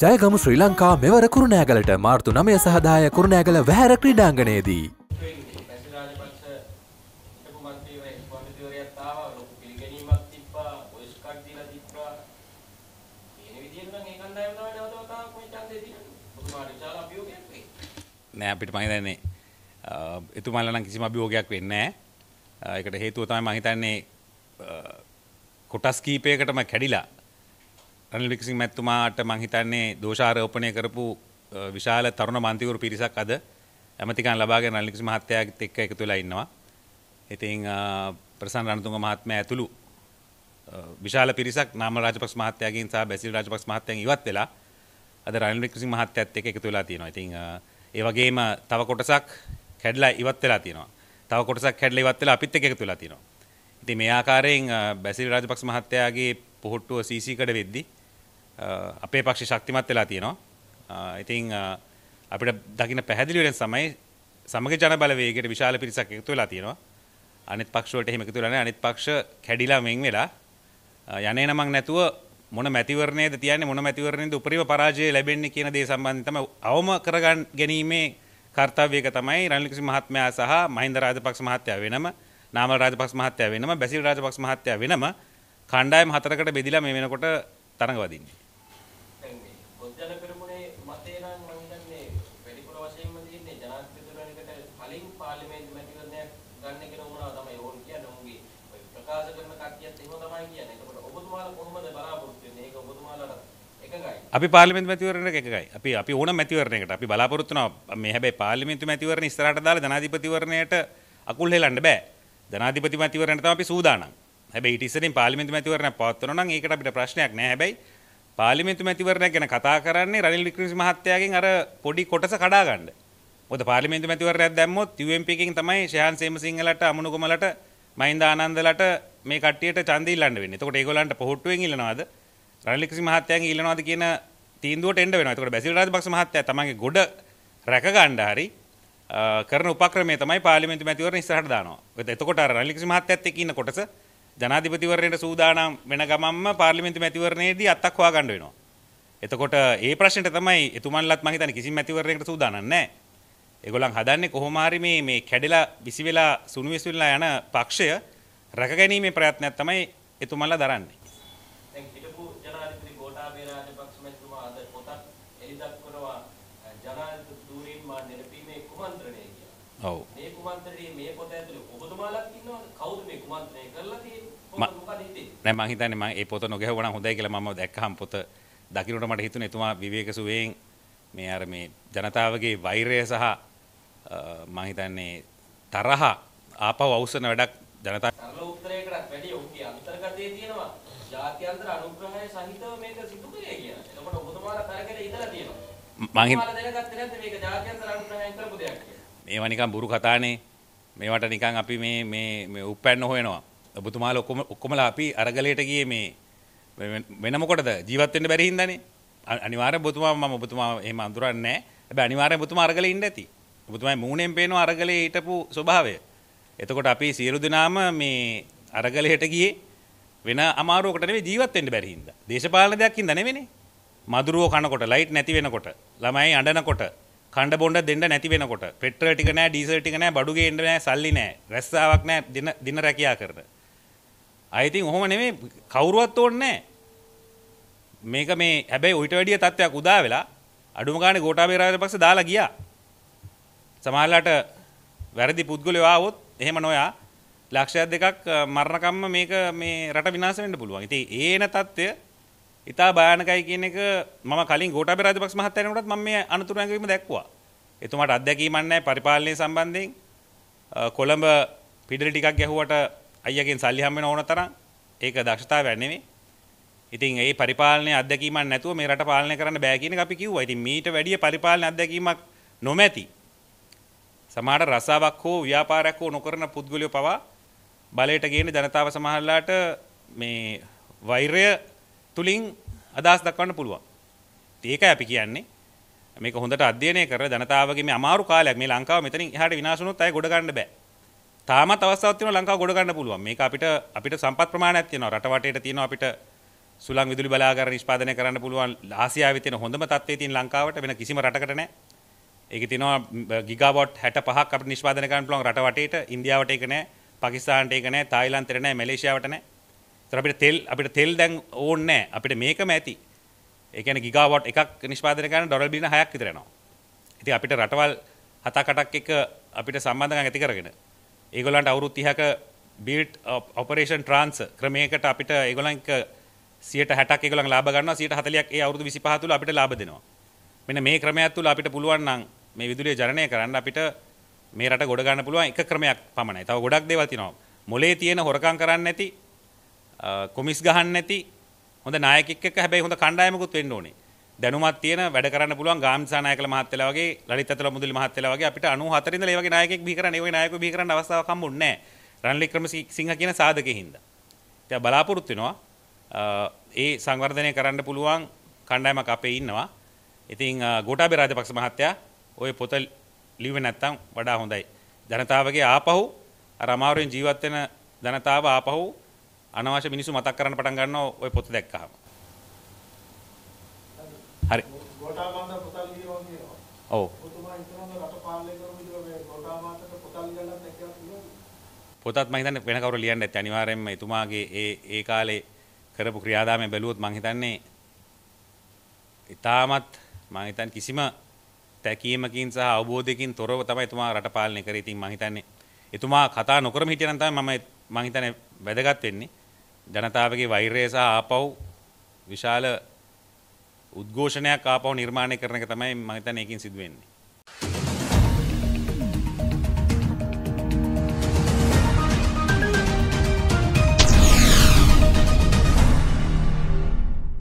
ජයගම ශ්‍රී ලංකා මෙවර කුරුණෑගලට මාර්තු නමය සහදාය කුරුණෑගල වැහැර ක්‍රීඩාංගනයේදී. නෑ අපිට මහිතන්නේ එතුමාලනම් කිසිම අභියෝගයක් වෙන්නේ ඒකට හේතුව තමයි මහිතන්නේ කොටස් කීපයකටම කැඩිලා රනිල් වික්‍රමසිංහ මැතිතුමාට මම හිතන්නේ දෝෂාරෝපණය කරපු විශාල තරුණ මන්ත්‍රීවරු පිරිසක් අද ඇමතිකම් ලබාගෙන රනිල් වික්‍රමසිංහ මහත්තයාත් එක්ක එකතු වෙලා ඉන්නවා. ඉතින් ප්‍රසන්න රණතුංග මහත්මයා ඇතුළු විශාල පිරිසක් නාම රාජපක්ෂ මහත්තයාගෙන් සහ බැසිල් රාජපක්ෂ මහත්තයෙන් ඉවත් වෙලා අද රනිල් වික්‍රමසිංහ මහත්තයත් එක්ක එකතු වෙලා තියෙනවා. ඉතින් ඒ වගේම තව කොටසක් කැඩලා ඉවත් වෙලා තියෙනවා. තව කොටසක් කැඩලා ඉවත් වෙලා අපිත් එක්ක එකතු වෙලා තියෙනවා. ඉතින් මේ ආකාරයෙන් බැසිල් රාජපක්ෂ මහත්තයාගේ පොහොට්ටුව සීසී කඩ වෙද්දී අපේ පක්ෂි ශක්තිමත් වෙලා තියෙනවා ඉතිං අපිට දකින පැහැදිලිවෙන සමයි සමග ජන බලවේගට විශාල පිරිසක් එකතු වෙලා තියෙනවා අනිත් පක්ෂවලට එහෙම එකතු වෙලා නැහැ අනිත් පක්ෂ කැඩිලා වෙන් වෙලා යන්නේ නමක් නැතුව මොන මැතිවරණයද තියන්නේ මොන මැතිවරණයද උපරිම පරාජය ලැබෙන්නේ කියන දේ සම්බන්ධයෙන් තමයි අවම කරගන්න ගැනීමේ කාර්යවේග තමයි රනිල්කුසි මහත්මයා සහ මහින්ද රාජපක්ෂ මහත්තයා වෙනම නාමල් රාජපක්ෂ මහත්තයා වෙනම බැසිල් රාජපක්ෂ මහත්තයා වෙනම කණ්ඩායම් හතරකට බෙදිලා මේ වෙනකොට තරඟ වදින්නේ නම් මම හිතන්නේ වැඩිපුර වශයෙන්ම තියෙන්නේ ජනාධිපතිවරණයකට කලින් පාර්ලිමේන්තු මැතිවරණයක් ගන්න කියන උමනාව තමයි ඕන් කියන්නේ උන්ගේ ඔය ප්‍රකාශ කරන කට්ටියත් එහෙම තමයි කියන්නේ. ඒකට ඔබතුමාලා කොහොමද බලාපොරොත්තු වෙන්නේ? ඒක ඔබතුමාලාට අපි පාලිමෙන්තු මැතිවරණයට එකයි. අපි අපි ඕන මැතිවරණයකට අපි බලාපොරොත්තු වෙනවා මේ හැබැයි පාර්ලිමේන්තු මැතිවරණ ඉස්සරහට දාලා ජනාධිපතිවරණයට අකුල් හෙලන්න බෑ. ජනාධිපති මැතිවරණයට තමයි අපි සූදානම්. හැබැයි ඊට ඉස්සරින් පාර්ලිමේන්තු මැතිවරණයක් පවත්වනවා නම් ඒකට අපිට ප්‍රශ්නයක් නෑ. හැබැයි පාලිමිතු මැතිවරණයක් ගැන කතා කරන්නේ රනිල් වික්‍රමසිංහ මහත්තයාගෙන් අර පොඩි කොටස කඩා ගන්න. මොකද පාර්ලිමේන්තු මැතිවරණයක් දැම්මොත් UMP එකෙන් තමයි ශයන් සේමසිංහලට අමනුගමලට මහින්ද ආනන්දලට මේ කට්ටියට ඡන්ද ඉල්ලන්න වෙන්නේ. එතකොට ඒගොල්ලන්ට පොහොට්ටුවෙන් ඉල්ලනවාද? රනිල් වික්‍රමසිංහ මහත්තයාගෙන් ඉල්ලනවාද කියන තීන්දුවට එන්න වෙනවා. එතකොට බැසිල් රාජපක්ෂ මහත්තයා තමන්ගේ ගොඩ රැක ගන්න හරි කරන උපක්‍රමය තමයි පාර්ලිමේන්තු මැතිවරණ ඉස්සරහට දානවා. එතකොට අර රනිල් වික්‍රමසිංහ මහත්තයත් එක්ක ඉන්න කොටස ජනාධිපතිවරණයට සූදානම් වෙන ගමන්ම පාර්ලිමේන්තු මැතිවරණයේදී අත්තක් හොයාගන්න වෙනවා. එතකොට ඒ ප්‍රශ්නෙට තමයි එතුමන්ලත් මම හිතන්නේ කිසිම මැතිවරණයකට සූදානම් නැහැ. ඒගොල්ලන් හදන්නේ කොහොම හරි මේ මේ කැඩලා විසි වෙලා සුණු විසි වෙලා යන පක්ෂය රැකගැනීමේ ප්‍රයත්නයක් තමයි එතුමන්ලා දරන්නේ. ඔව්. මේ කුමන්ත්‍රණයේ මේ පොත ඇතුලේ ඔබතුමාලත් ඉන්නවද? කවුද මේ කුමන්ත්‍රණය කරලා තියෙන්නේ? මොකද හිතේ? නෑ මං හිතන්නේ මං ඒ පොත නොගැහුවා නම් හොඳයි කියලා මම දැක්කහම පොත දකින්නට මට හිතුනේ එතුමා විවේක සුවයෙන් මේ අර මේ ජනතාවගේ වෛරය සහ මං හිතන්නේ තරහ ආපහු අවසන වැඩක් ජනතාව සරල උත්තරයකටත් වැඩිය ඔහුගේ අන්තර්ගතයේ තියෙනවා ජාත්‍යන්තර අනුග්‍රහය සහිතව මේක සිදු කරේ කියලා. එතකොට ඔබතුමාලා තරකේ ඉඳලා තියෙනවා. මං හිතන්නේ දැනගත්තේ නැද්ද මේක ජාත්‍යන්තර අනුග්‍රහයෙන් කරපු දෙයක් කියලා? ඒවා නිකන් බුරු කතානේ මේවට නිකන් අපි මේ මේ මේ උප්පැන්න හොයනවා. ඔබතුමාලා ඔක්කොම ඔක්කොමලා අපි අරගලයට ගියේ මේ වෙන මොකටද ජීවත් වෙන්න බැරි හින්දානේ. අනිවාර්යෙන් ඔබතුමා මම ඔබතුමා එහෙම අඳුරන්නේ නැහැ. හැබැයි අනිවාර්යෙන් ඔබතුමා අරගලේ ඉන්න ඇති. ඔබතුමායි මූණෙන් පේනවා අරගලේ හිටපු ස්වභාවය. එතකොට අපි සියලු දෙනාම මේ අරගලයට ගියේ වෙන අමාරුවකට නෙවෙයි ජීවත් වෙන්න බැරි හින්දා. දේශපාලන දෙයක් හින්දා නෙවෙයිනේ. මදුරුවෝ කනකොට ලයිට් නැති වෙනකොට ළමයි අඬනකොට කණ්ඩ බොඩ දෙන්න නැති වෙනකොට පෙට්‍රල් ටික නෑ ඩීසල් ටික නෑ බඩු ගේන්න නෑ සල්ලි නෑ රැස්සාවක් නෑ දින දින රැකියා කරන අය ඉතින් ඔහොම නෙමෙයි කවුරුවත් ඕනේ නෑ මේක මේ හැබැයි ඊට වැඩිය තත්ත්වයක් උදා වෙලා අඩුම ගානේ ගෝඨාභය රාජපක්ෂ දාලා ගියා සමහරලාට වැරදි පුද්ගලයෝ ආවොත් එහෙම නොයා ලක්ෂයක් දෙකක් මරණකම්ම මේක මේ රට විනාශ වෙන්න පුළුවන්. ඉතින් ඒන తත්වය ඉතා භයානකයි කියන එක මම කලින් ගෝඨාභය රාජපක්ෂ මහත්තයාට මම මේ අනතුරු ඇඟවීම දැක්ුවා. එතුමාට අත්දැකීමක් නැහැ පරිපාලනය සම්බන්ධයෙන්. කොළඹ පිඩරි ටිකක් ගැහුවට අයියාගෙන් සල්ලි හම්බ වෙන ඕන තරම් ඒක දක්ෂතාවයක් නෙමෙයි. ඉතින් ඒ පරිපාලනයේ අත්දැකීමක් නැතුව මේ රට පාලනය කරන්න බෑ කියන එක අපි කිව්වා. ඉතින් මීට වැඩිය පරිපාලන අත්දැකීමක් නොමැති සමහර රසාවක් හෝ ව්‍යාපාරයක් හෝ නොකරන පුද්ගලයෝ පවා බලයට ගේන ජනතාව සමහරලාට මේ වෛරය තුලින් අදහස් දක්වන්න පුළුවන්. ඒකයි අපි කියන්නේ. මේක හොඳට අධ්‍යයනය කරලා ජනතාවගේ මේ අමාරු කාලයක් මේ ලංකාව මෙතනින් එහාට විනාශ වුණොත් අය ගොඩ ගන්න බෑ. තාමත් අවස්ථාවක් තියෙනවා ලංකාව ගොඩ ගන්න පුළුවන්. මේක අපිට අපිට සම්පත් ප්‍රමාණයක් තියෙනවා. රට වටේට තියෙනවා අපිට සුළං විදුලි බලාගාර නිෂ්පාදනය කරන්න පුළුවන් ආසියාවේ තියෙන හොඳම තත්ත්වයේ තියෙන ලංකාවට වෙන කිසිම රටකට නැහැ. ඒකේ තියෙනවා ගිගාවොට් 65ක් අපිට නිෂ්පාදනය කරන්න පුළුවන් රට වටේට ඉන්දියාවට ඒක නැහැ. පාකිස්තානට ඒක නැහැ. තායිලන්තෙට නැහැ. මැලේසියාවට නැහැ. අපිට තෙල් අපිට තෙල් දැන් ඕන්නෑ අපිට මේකම ඇති ඒකන ගිගාවට් එකක් නිෂ්පාදනකන ඩොල් බින හයක් විතරනවා ඉති අපිට රටවල් හතාකටක් එක අපිට සම්බන්ධක ඇති කරගෙන ඒගොලන්ට අවුරුත් තිහක බිල්ට් ඔපරේෂන් ට්‍රන්ස් ක්‍රමයකට අපිට ඒගොලන්ක සියට හැටක් එකගලන් ලාබගන්න සියට හතලයක් ඒ අවුදු විසිපහතුල අපිට ලාබදෙනවා මෙන මේ ක්‍රමයක්ත්තුල අපිට පුළුවන්නම් මේ විදුලිය ජනය කරන්න අපිට මේ රට ගොඩගන්න පුළුවන් එක ක්‍රමයක් පමණයි තව ගොඩක් දෙවතිනවා මොලේ තියෙන හොරකං කරන්න ඇති කොමිස් ගහන්න නැති හොඳ නායකෙක් එක්ක හැබැයි හොඳ කණ්ඩායමකුත් වෙන්න ඕනේ. දැනුමක් තියෙන වැඩ කරන්න පුළුවන් ගාම්සා නායකල මහත්තයලා වගේ ලලිත් අතල මුදලි මහත්තයලා වගේ අපිට 94 ඉඳලා මේ වගේ නායකෙක් බිහි කරන්න ඒ වගේ නායකයෝ බිහි කරන්න අවස්ථාවක් හම්බුන්නේ නැහැ. රන්ලි ක්‍රමසිංහ කියන සාධකයෙන් හින්දා. ඉතින් බලාපොරොත්තු වෙනවා ඒ සංවර්ධනය කරන්න පුළුවන් කණ්ඩායමක් අපේ ඉන්නවා. ඉතින් ගෝඨාභය රාජපක්ෂ මහත්තයා ওই පොත ලිව්වේ නැත්තම් වඩා හොඳයි. ජනතාවගේ ආපහු අර අමාරුවෙන් ජීවත් වෙන ජනතාව ආපහු අනවශ්‍ය මිනිස්සු මතක් කරන්න පටන් ගන්නවා ওই පොත දැක්කහම. හරි. ගෝඨාභාෂ පොතල් කියනවා කියනවා. ඔව්. ඔබතුමා හිතනවා රට පාලනය කරන විදිහ මේ ගෝඨාභාෂට පොතල් ගලක් දැක්කම පොතත් මම හිතන්නේ වෙන කවුරු ලියන්න ඇත්තේ අනිවාර්යයෙන්ම එතුමාගේ ඒ ඒ කාලේ කරපු ක්‍රියාදාමය බැලුවොත් මම හිතන්නේ ඊටමත් මම හිතන්නේ කිසිම තැකීමකින් සහ අවබෝධයකින් තොරව තමයි එතුමා රට පාලනය කරේ. ඉතින් මම හිතන්නේ එතුමා කතා නොකරම හිටියනම් තමයි මම මං හිතන්නේ වැදගත් වෙන්නේ ජනතාවගේ වෛරය සහ ආපව් විශාල උද්ඝෝෂණයක් ආපහු නිර්මාණය කරන එක තමයි මම හිතන්නේ ඒකෙන් සිදු වෙන්නේ.